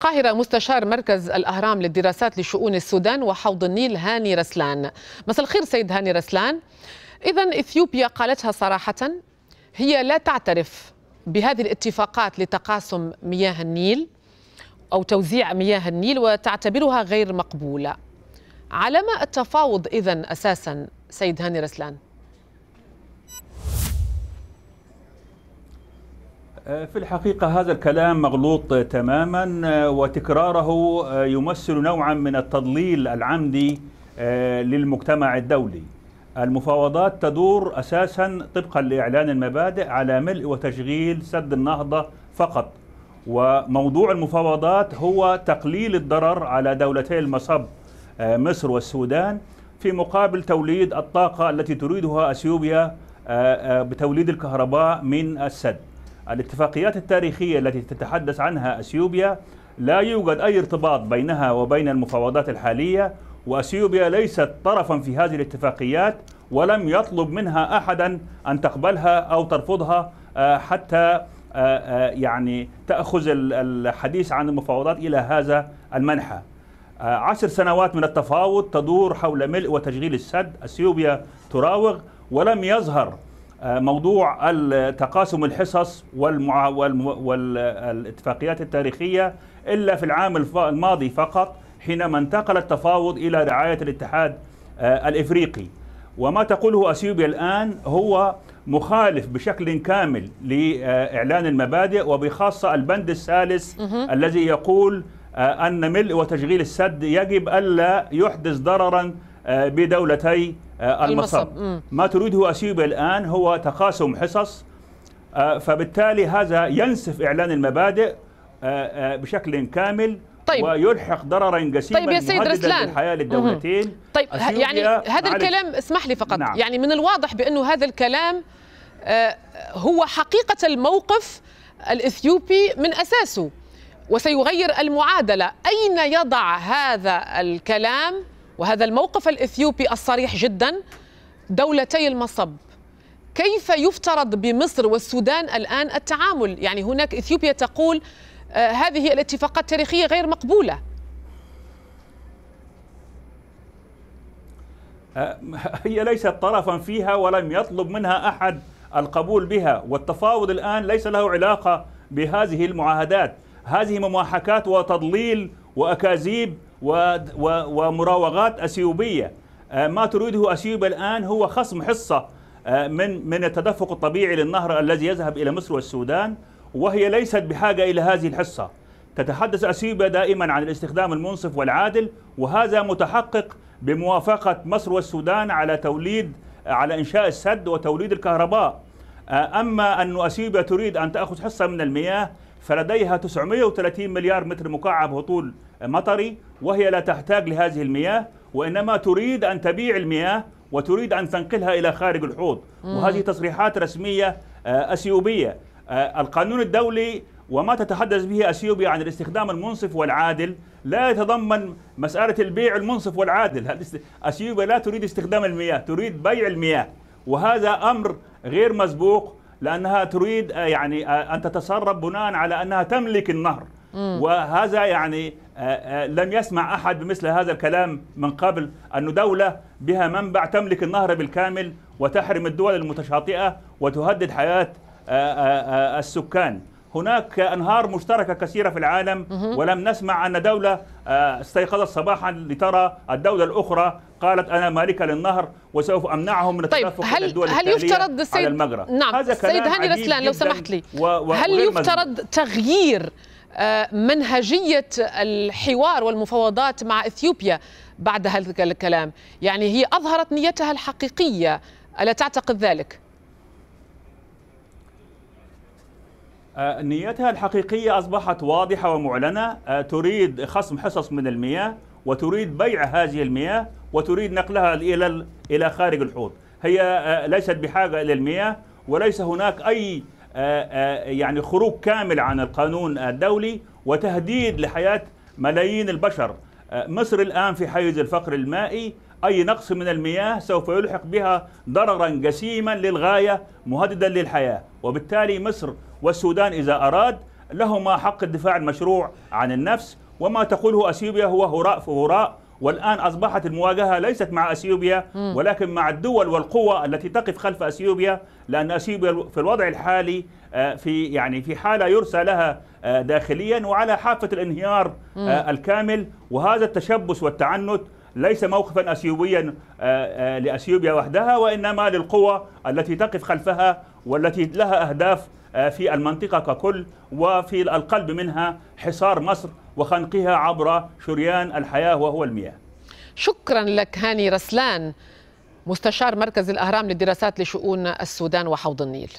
قاهرة مستشار مركز الأهرام للدراسات لشؤون السودان وحوض النيل هاني رسلان مساء الخير سيد هاني رسلان إذا إثيوبيا قالتها صراحة هي لا تعترف بهذه الاتفاقات لتقاسم مياه النيل أو توزيع مياه النيل وتعتبرها غير مقبولة على ما التفاوض إذا أساسا سيد هاني رسلان آه، في الحقيقة هذا الكلام مغلوط تماما آه، وتكراره آه، يمثل نوعا من التضليل العمدي للمجتمع الدولي المفاوضات تدور أساسا طبقا لإعلان المبادئ على ملء وتشغيل سد النهضة فقط وموضوع المفاوضات هو تقليل الضرر على دولتي المصب مصر والسودان في مقابل توليد الطاقة التي تريدها أثيوبيا بتوليد الكهرباء من السد الاتفاقيات التاريخية التي تتحدث عنها أثيوبيا لا يوجد أي ارتباط بينها وبين المفاوضات الحالية وأثيوبيا ليست طرفا في هذه الاتفاقيات ولم يطلب منها أحدا أن تقبلها أو ترفضها آه، حتى آه، آه، يعني تأخذ الحديث عن المفاوضات إلى هذا المنحى عشر سنوات من التفاوض تدور حول ملء وتشغيل السد أثيوبيا تراوغ ولم يظهر آه، موضوع تقاسم الحصص والاتفاقيات التاريخية إلا في العام الماضي فقط حينما انتقل التفاوض إلى رعاية الاتحاد آه، الإفريقي وما تقوله أثيوبيا الآن هو مخالف بشكل كامل لإعلان المبادئ وبخاصة البند الثالث الذي يقول آه، أن ملء وتشغيل السد يجب ألا يحدث ضررا آه، بدولتي آه، المصب ما تريده أثيوبيا الآن هو تقاسم حصص آه، فبالتالي هذا ينسف إعلان المبادئ بشكل كامل طيب ويلحق ضررا جسيما طيب يا سيد رسلان للدولتين طيب يعني هذا الكلام اسمح لي فقط نعم. يعني من الواضح بانه هذا الكلام هو حقيقه الموقف الاثيوبي من اساسه وسيغير المعادله اين يضع هذا الكلام وهذا الموقف الإثيوبي الصريح جدا دولتي المصب كيف يفترض بمصر والسودان الآن التعامل يعني هناك إثيوبيا تقول آه، هذه الاتفاقات التاريخية غير مقبولة آه، هي ليست طرفا فيها ولم يطلب منها أحد القبول بها والتفاوض الآن ليس له علاقة بهذه المعاهدات هذه مماحكات وتضليل وأكاذيب ومراوغات أثيوبية آه، ما تريده أثيوبيا الآن هو خصم حصة آه، من من التدفق الطبيعي للنهر الذي يذهب إلى مصر والسودان وهي ليست بحاجة إلى هذه الحصة تتحدث أثيوبيا دائما عن الاستخدام المنصف والعادل وهذا متحقق بموافقة مصر والسودان على توليد على إنشاء السد وتوليد الكهرباء آه، أما أن أثيوبيا تريد أن تأخذ حصة من المياه فلديها 930 مليار متر مكعب هطول مطري وهي لا تحتاج لهذه المياه وإنما تريد أن تبيع المياه وتريد أن تنقلها إلى خارج الحوض وهذه تصريحات رسمية آه، أثيوبية آه، القانون الدولي وما تتحدث به اثيوبيا عن الاستخدام المنصف والعادل لا يتضمن مساله البيع المنصف والعادل اثيوبيا لا تريد استخدام المياه تريد بيع المياه وهذا أمر غير مسبوق لأنها تريد آه، يعني آه، أن تتسرب بناء على أنها تملك النهر وهذا يعني آه، لم يسمع أحد بمثل هذا الكلام من قبل أن دولة بها منبع تملك النهر بالكامل وتحرم الدول المتشاطئة وتهدد حياة السكان هناك أنهار مشتركة كثيرة في العالم ولم نسمع أن دولة استيقظت صباحا لترى الدولة الأخرى قالت أنا مالكة للنهر وسوف أمنعهم من طيب، التدفق طيب هل الدول هل يفترض السيد على المجرى نعم هذا السيد هاني رسلان لو سمحت لي و... و... هل يفترض تغيير آه، منهجية الحوار والمفاوضات مع إثيوبيا بعد هذا الكلام يعني هي أظهرت نيتها الحقيقية ألا تعتقد ذلك؟ آه، نيتها الحقيقية أصبحت واضحة ومعلنة آه، تريد خصم حصص من المياه وتريد بيع هذه المياه وتريد نقلها إلى إلى خارج الحوض هي آه، ليست بحاجة إلى المياه وليس هناك أي آه، آه، يعني خروج كامل عن القانون الدولي وتهديد لحياة ملايين البشر مصر الآن في حيز الفقر المائي أي نقص من المياه سوف يلحق بها ضررا جسيما للغاية مهددا للحياة وبالتالي مصر والسودان إذا أراد لهما حق الدفاع المشروع عن النفس وما تقوله أثيوبيا هو هراء في هراء والآن أصبحت المواجهة ليست مع أثيوبيا ولكن مع الدول والقوى التي تقف خلف أثيوبيا لأن أثيوبيا في الوضع الحالي آه، في يعني في حالة يرسى لها آه، داخليا وعلى حافة الانهيار آه، الكامل وهذا التشبث والتعنت ليس موقفا اثيوبيا لاثيوبيا وحدها وانما للقوى التي تقف خلفها والتي لها اهداف آه، في المنطقة ككل وفي القلب منها حصار مصر وخنقها عبر شريان الحياة وهو المياه شكرا لك هاني رسلان مستشار مركز الأهرام للدراسات لشؤون السودان وحوض النيل